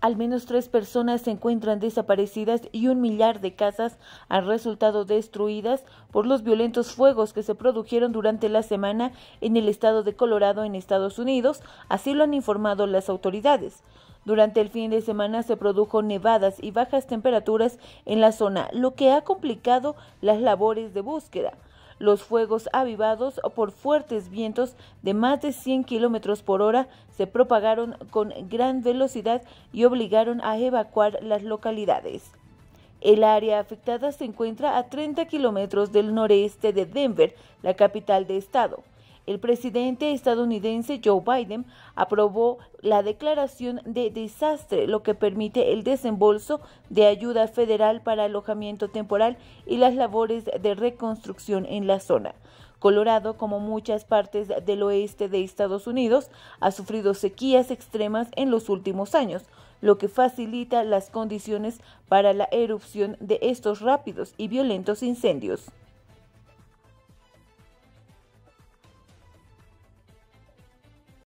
Al menos tres personas se encuentran desaparecidas y un millar de casas han resultado destruidas por los violentos fuegos que se produjeron durante la semana en el estado de Colorado en Estados Unidos, así lo han informado las autoridades. Durante el fin de semana se produjo nevadas y bajas temperaturas en la zona, lo que ha complicado las labores de búsqueda. Los fuegos avivados por fuertes vientos de más de 100 kilómetros por hora se propagaron con gran velocidad y obligaron a evacuar las localidades. El área afectada se encuentra a 30 kilómetros del noreste de Denver, la capital de estado. El presidente estadounidense Joe Biden aprobó la declaración de desastre, lo que permite el desembolso de ayuda federal para alojamiento temporal y las labores de reconstrucción en la zona. Colorado, como muchas partes del oeste de Estados Unidos, ha sufrido sequías extremas en los últimos años, lo que facilita las condiciones para la erupción de estos rápidos y violentos incendios.